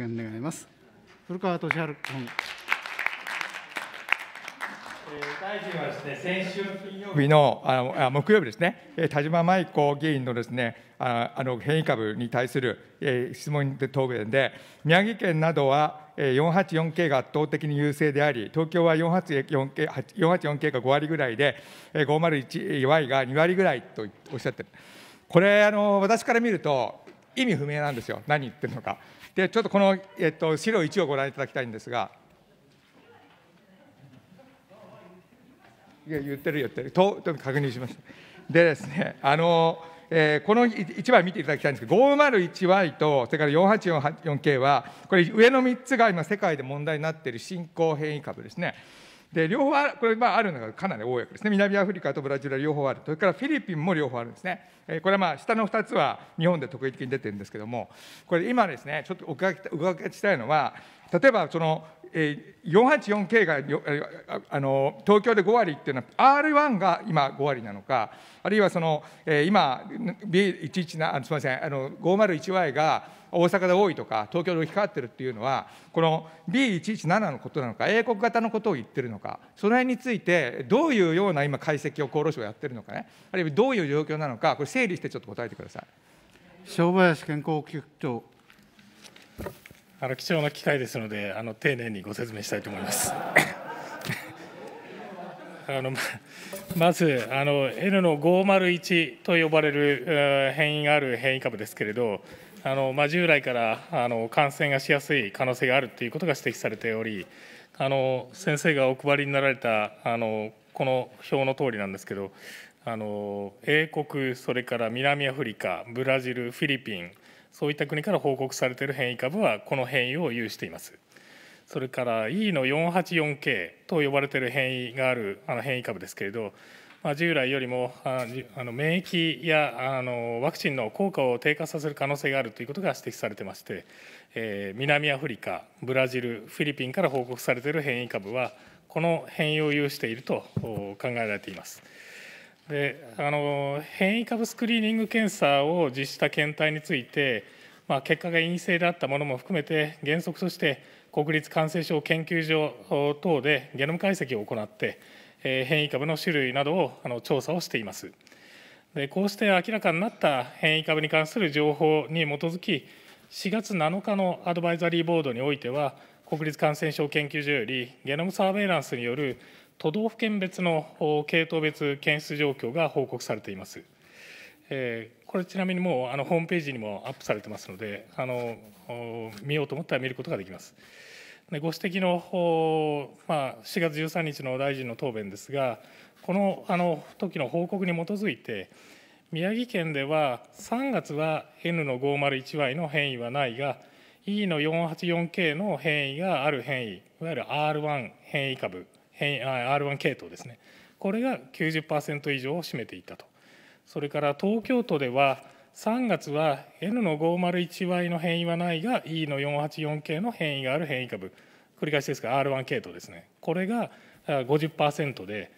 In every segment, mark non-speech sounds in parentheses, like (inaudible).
言願います。古川俊春君。大臣はですね、先週金曜日のあの木曜日ですね、田島舞子議員のですねあの変異株に対する、えー、質問で答弁で、宮城県などは 484K が圧倒的に優勢であり、東京は 484K, 484K が5割ぐらいで、501Y が2割ぐらいとおっしゃってる。これあの、私から見ると、意味不明なんですよ、何言ってるのか。で、ちょっとこの、えっと、資料1をご覧いただきたいんですが、いや言ってる、言ってる、と確認します。でですね、あのえー、この1番見ていただきたいんですけど、501Y と、それから 4844K は、これ、上の3つが今、世界で問題になっている新興変異株ですね。で両方これまああるのがかなり多いわけですね南アフリカとブラジルは両方あるそれからフィリピンも両方あるんですね、えこれはまあ下の2つは日本で特異的に出てるんですけどもこれ今ですねちょっとお伺いしたいのは例えばその 484K があの東京で5割っていうのは、R1 が今5割なのか、あるいはその、え今、B117、すみません、あの 501Y が大阪で多いとか、東京で置き換わってるっていうのは、この B117 のことなのか、英国型のことを言ってるのか、その辺について、どういうような今、解析を厚労省やってるのかね、あるいはどういう状況なのか、これ、整理してちょっと答えてください。小林健康局長あの貴重な機会ですのであの丁寧にご説明したいと思います。(laughs) あのまずあの N の501と呼ばれる変異がある変異株ですけれどあの、まあ、従来からあの感染がしやすい可能性があるということが指摘されておりあの先生がお配りになられたあのこの表の通りなんですけどあの英国それから南アフリカブラジルフィリピンそういった国から報告されている変異株はこの変異を有しています。それから E の 484K と呼ばれている変異があるあの変異株ですけれど、まあ、従来よりもあの免疫やあのワクチンの効果を低下させる可能性があるということが指摘されてまして、えー、南アフリカ、ブラジル、フィリピンから報告されている変異株は、この変異を有していると考えられています。であの変異株スクリーニング検査を実施した検体について、まあ、結果が陰性であったものも含めて原則として国立感染症研究所等でゲノム解析を行って、えー、変異株の種類などをあの調査をしていますでこうして明らかになった変異株に関する情報に基づき4月7日のアドバイザリーボードにおいては国立感染症研究所よりゲノムサーベイランスによる都道府県別の系統別検出状況が報告されています。これちなみにもうあのホームページにもアップされてますのであの見ようと思ったら見ることができます。ご指摘の、まあ、4月13日の大臣の答弁ですがこのあの時の報告に基づいて宮城県では3月は N の 501Y の変異はないが E の 484K の変異がある変異いわゆる R1 変異株 R1 系統ですねこれが90%以上を占めていたとそれから東京都では3月は N の 501Y の変異はないが E の484 k の変異がある変異株繰り返しですが R1 系統ですねこれが50%で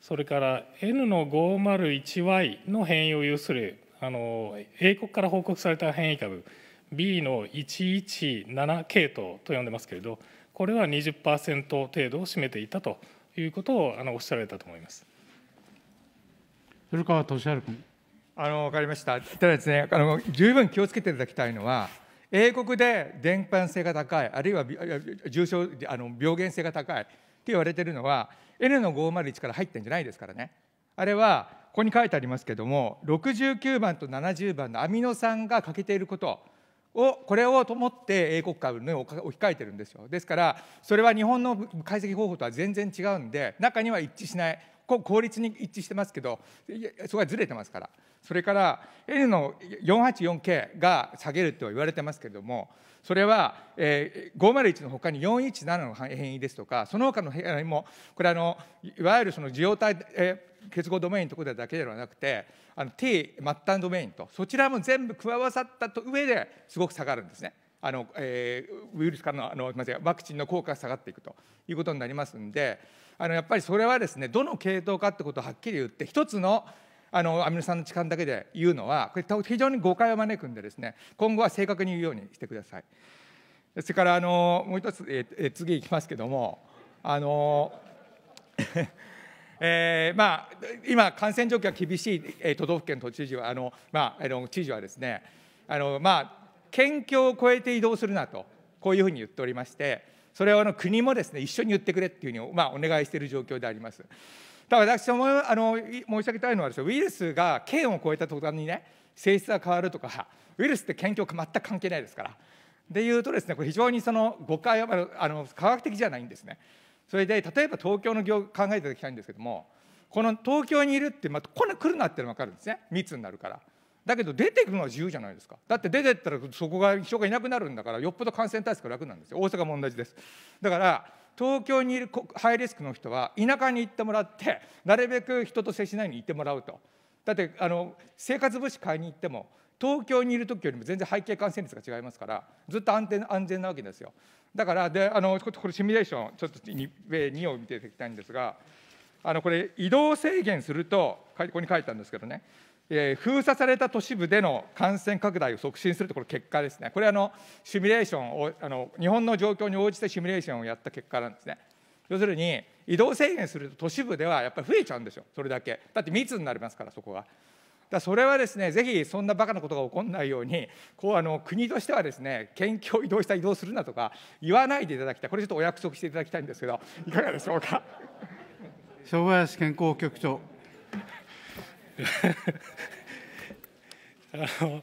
それから N の 501Y の変異を有するあの英国から報告された変異株 B の117系統と呼んでますけれどこれは20%程度を占めていたということをあのおっしゃられたと思います。古川俊治君あの分かりました、ただですねあの、十分気をつけていただきたいのは、英国で伝播性が高い、あるいは重症あの病原性が高いって言われてるのは、N の501から入ってんじゃないですからね。あれはここに書いてありますけれども69番と70番のアミノ酸が欠けていることをこれをと思って英国株に置き換えてるんですよですからそれは日本の解析方法とは全然違うんで中には一致しない効率に一致してますけどそこはずれてますからそれから N の 484K が下げると言われてますけれどもそれは、えー、501のほかに417の変異ですとか、その他の変異も、これあの、いわゆるその受容体、えー、結合ドメインところだけではなくて、あの T 末端ドメインと、そちらも全部加わさったと上ですごく下がるんですね。あのえー、ウイルスからのあのワクチンの効果が下がっていくということになりますんであのやっぱりそれはですねどの系統かってことをはっきり言って一つのあのアミノ酸の痴漢だけで言うのはこれ非常に誤解を招くんでですね今後は正確に言うようにしてくださいそれからあのもう一つ、ええ次いきますけどもあの (laughs) えーまあ、今、感染状況が厳しい、えー、都道府県都知事は、あのまあ、あの知事はですね、あのまあ、県境を越えて移動するなと、こういうふうに言っておりまして、それをあの国もですね一緒に言ってくれっていうふうに、まあ、お願いしている状況であります。だから私もあの申し上げたいのはです、ウイルスが県を超えた途端にね性質が変わるとかウイルスって研究全く関係ないですから。でいうとですねこれ非常にその誤解はあの科学的じゃないんですね。それで例えば東京の業考えていただきたいんですけどもこの東京にいるってまあ、こんな来るなっての分かるんですね密になるから。だけど出ていくのは自由じゃないですかだって出てったらそこが人がいなくなるんだからよっぽど感染対策楽なんですよ大阪も同じですだから東京にいるハイリスクの人は田舎に行ってもらってなるべく人と接しないように行ってもらうとだってあの生活物資買いに行っても東京にいる時よりも全然背景感染率が違いますからずっと安全安全なわけですよだからであのこれシミュレーションちょっと 2, 2を見ていただきたいんですがあのこれ移動制限するとここに書いたんですけどねえ封鎖された都市部での感染拡大を促進するところ結果ですね、これあの、シミュレーションをあの、日本の状況に応じてシミュレーションをやった結果なんですね。要するに、移動制限すると都市部ではやっぱり増えちゃうんですよ、それだけ。だって密になりますから、そこは。だそれはですね、ぜひそんなバカなことが起こらないように、こうあの国としてはですね、県境を移動した移動するなとか言わないでいただきたい、これちょっとお約束していただきたいんですけど、いかがでしょうか。小林健康局長あの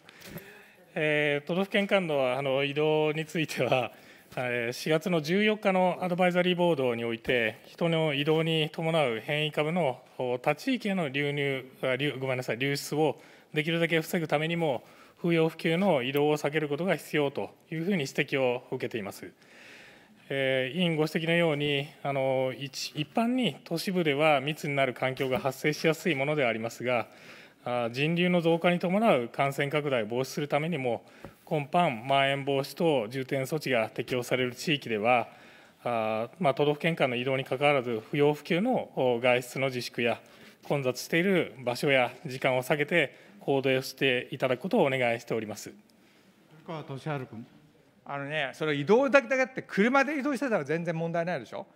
えー、都道府県間のあの移動については、4月の14日のアドバイザリーボードにおいて、人の移動に伴う変異株の他地域への流入流ごめんなさい流出をできるだけ防ぐためにも、不要不急の移動を避けることが必要というふうに指摘を受けています。えー、委員ご指摘のようにあの一般に都市部では密になる環境が発生しやすいものでありますがあ人流の増加に伴う感染拡大を防止するためにも今般まん延防止等重点措置が適用される地域ではあ、まあ、都道府県間の移動にかかわらず不要不急の外出の自粛や混雑している場所や時間を避けて行動していただくことをお願いしております。俊君あのねそれ移動だけだって車で移動してたら全然問題ないでしょ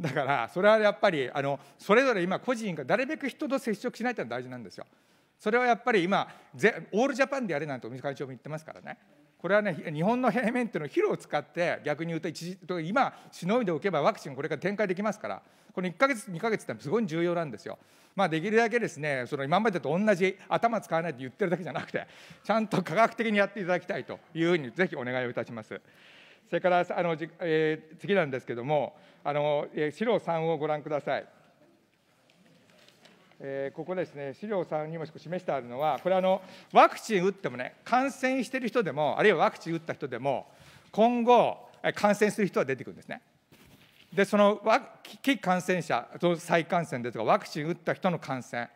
だからそれはやっぱりあのそれぞれ今個人がなるべく人と接触しないってのは大事なんですよそれはやっぱり今オールジャパンでやれなんて尾身会長も言ってますからねこれはね日本の平面っていうのを広を使って逆に言うと一時今しのいでおけばワクチンこれから展開できますからこの1ヶ月2ヶ月ってすごい重要なんですよ。まあ、できるだけですねその今までと同じ頭使わないと言ってるだけじゃなくてちゃんと科学的にやっていただきたいというふうにぜひお願いをいたします。それからあの、えー、次なんですけどもあの、えー、資料3をご覧ください。えー、ここですね、資料3にも少し示してあるのは、これあの、ワクチン打ってもね、感染してる人でも、あるいはワクチン打った人でも、今後、感染する人は出てくるんですね。で、その既感染者、再感染ですとか、ワクチン打った人の感染、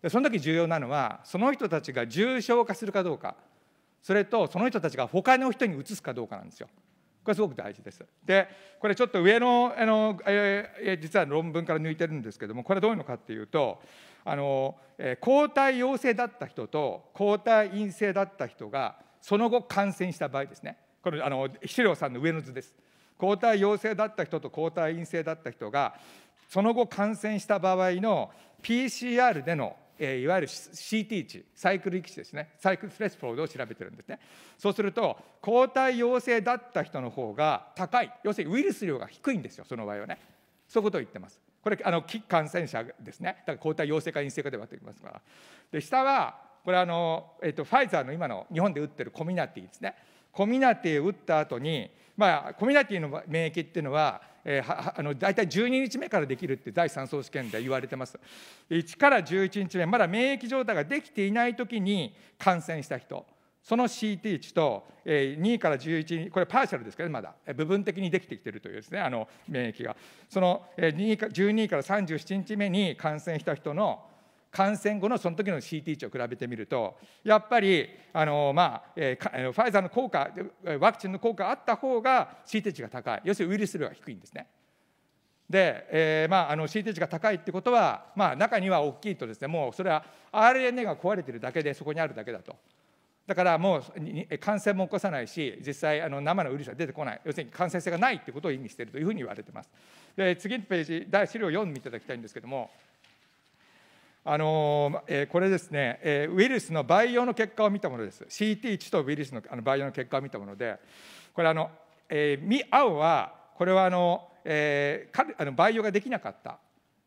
でその時重要なのは、その人たちが重症化するかどうか、それとその人たちが他の人にうつすかどうかなんですよ。これすごく大事です。でこれちょっと上のあの、えー、実は論文から抜いてるんですけどもこれどういうのかっていうとあの、えー、抗体陽性だった人と抗体陰性だった人がその後感染した場合ですねこれあの資料さんの上の図です。抗体陽性だった人と抗体陰性だった人がその後感染した場合の PCR でのえいわゆる CT 値、サイクル域値ですね、サイクルスレスフォードを調べてるんですね。そうすると、抗体陽性だった人の方が高い、要するにウイルス量が低いんですよ、その場合はね。そういうことを言ってます。これ、あの感染者ですね、だから抗体陽性か陰性かで分かりますから。で下は、これあの、えーと、ファイザーの今の日本で打ってるコミナティですね。コミナティ打った後に、まあ、コミナティの免疫っていうのは、えー、あの大体12日目からできるって第3相試験で言われてます1から11日目まだ免疫状態ができていない時に感染した人その CT 値と2から11これパーシャルですけどまだ部分的にできてきてるというですねあの免疫がその12から37日目に感染した人の感染後のその時の CT 値を比べてみると、やっぱりあの、まあえー、ファイザーの効果、ワクチンの効果あった方が CT 値が高い、要するにウイルス量が低いんですね。で、えーまあ、あの CT 値が高いってことは、まあ、中には大きいとですね、もうそれは RNA が壊れてるだけで、そこにあるだけだと。だからもう感染も起こさないし、実際あの生のウイルスは出てこない、要するに感染性がないということを意味しているというふうに言われています。で次のページ、資料4見ていただきたいんですけれども、あのえー、これですね、えー、ウイルスの培養の結果を見たものです。CT1 とウイルスのあの培養の結果を見たもので、これあの、えー、青は、これはあの、えー、かあの培養ができなかった。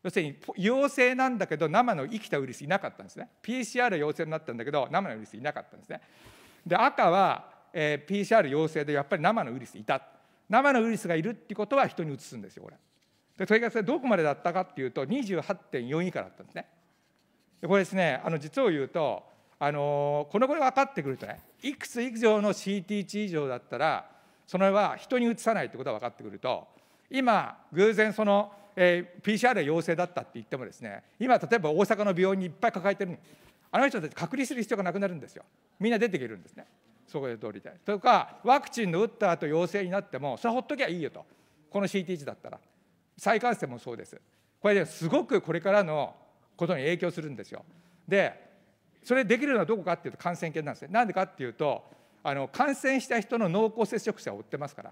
要するに陽性なんだけど生の生きたウイルスいなかったんですね。PCR 陽性になったんだけど生のウイルスいなかったんですね。で赤は、えー、PCR 陽性でやっぱり生のウイルスいた。生のウイルスがいるってことは人にうつすんですよこれ。でそれがどこまでだったかっていうと28.4以下だったんですね。これですね、あの実を言うと、あのこの頃分かってくるとね、いくつ以上の CT 値以上だったら、それは人にうつさないってことが分かってくると、今、偶然その、えー、PCR は陽性だったって言ってもですね、今、例えば大阪の病院にいっぱい抱えてるの、あの人たち隔離する必要がなくなるんですよ。みんな出てけるんですね。そこで通りたい。とか、ワクチンの打った後陽性になっても、それほっときゃいいよと、この CT 値だったら。再感染もそうです。これですごくこれからのことに影響するんですよ。でそれできるのはどこかっていうと感染研なんですね。なんでかっていうとあの感染した人の濃厚接触者を追ってますから。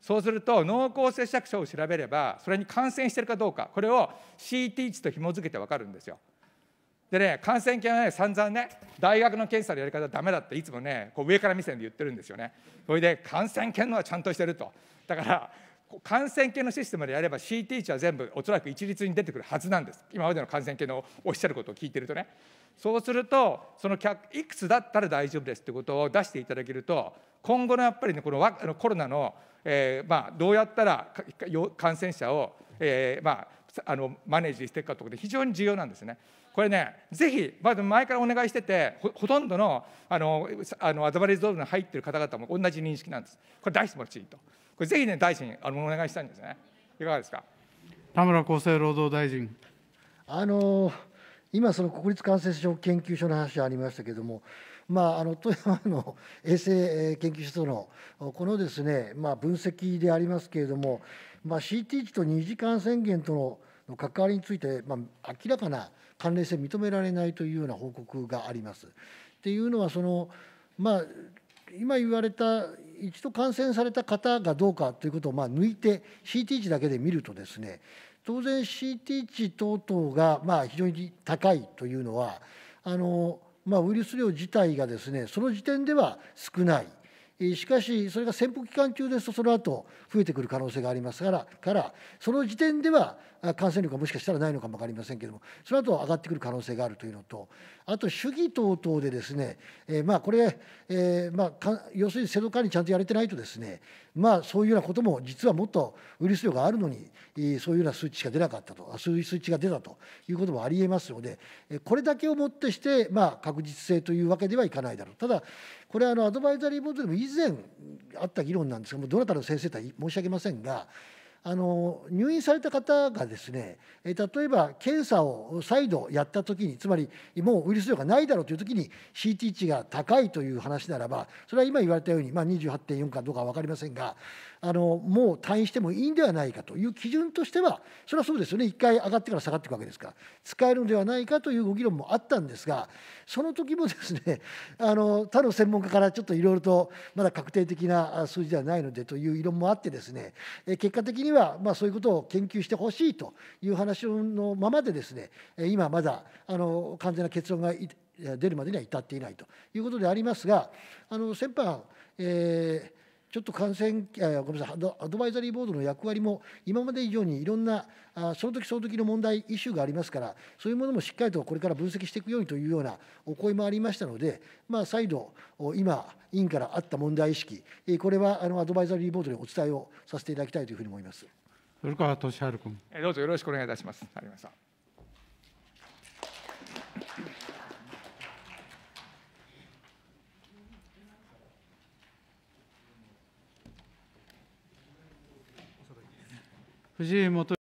そうすると濃厚接触者を調べればそれに感染してるかどうかこれを CT 値と紐付けて分かるんですよ。でね感染研はね散々ね大学の検査のやり方ダメだっていつもねこう上から目線で言ってるんですよね。それで感染研のはちゃんとしてると。だから感染系のシステムでやれば CT 値は全部おそらく一律に出てくるはずなんです今までの感染系のおっしゃることを聞いてるとねそうするとそのいくつだったら大丈夫ですってことを出していただけると今後のやっぱりねこのコロナの、えー、まあどうやったら感染者を、えー、まああのマネージしていくかということで非常に重要なんですね。これね、ぜひ、まず前からお願いしてて、ほとんどのあのあのアドバイスーゾーンに入っている方々も同じ認識なんです。これ、出してほしいと。これぜひね、大臣、あのお願いしたいんですね。いかがですか。田村厚生労働大臣。あの今、その国立感染症研究所の話ありましたけれども、まあ、あの富山の衛生研究所とのこのですね、まあ、分析でありますけれども、まあ、CT 値と二次感染源との関わりについて、まあ、明らかな関連性認められないというような報告があります。っていうのはその、まあ、今言われた一度感染された方がどうかということをまあ抜いて CT 値だけで見るとですね当然 CT 値等々がまあ非常に高いというのはあの、まあ、ウイルス量自体がですねその時点では少ない。しかし、それが潜伏期間中ですと、その後増えてくる可能性がありますからからその時点では感染力がもしかしたらないのかも分かりませんけれども、その後上がってくる可能性があるというのと、あと主義等々で、ですね、えー、まあこれ、えー、まあ、要するに制度管理ちゃんとやれてないと、ですね、まあ、そういうようなことも、実はもっとウイルス量があるのに、そういうような数値しか出なかったと、数値が出たということもありえますので、これだけをもってして、まあ、確実性というわけではいかないだろう。ただこれはあのアドバイザリーボードでも以前あった議論なんですがもうどなたの先生とは申し上げませんがあの入院された方がですね例えば検査を再度やった時につまりもうウイルス量がないだろうという時に CT 値が高いという話ならばそれは今言われたように、まあ、28.4かどうかは分かりませんがあのもう退院してもいいんではないかという基準としてはそれはそうですよね1回上がってから下がっていくわけですから使えるのではないかというご議論もあったんですがその時もですね (laughs) あの他の専門家からちょっといろいろとまだ確定的な数字ではないのでという異論もあってですね結果的にはまそういうことを研究してほしいという話のままでですね今まだあの完全な結論が出るまでには至っていないということでありますがあの先般、えーちょっと感染、あごめんなさいアドバイザリーボードの役割も、今まで以上にいろんな、あその時その時の問題、イシューがありますから、そういうものもしっかりとこれから分析していくようにというようなお声もありましたので、まあ、再度、今、委員からあった問題意識、これはあのアドバイザリーボードにお伝えをさせていただきたいというふうに思います。古川俊治君。どうぞよろしくお願いいたします。ありました。藤井元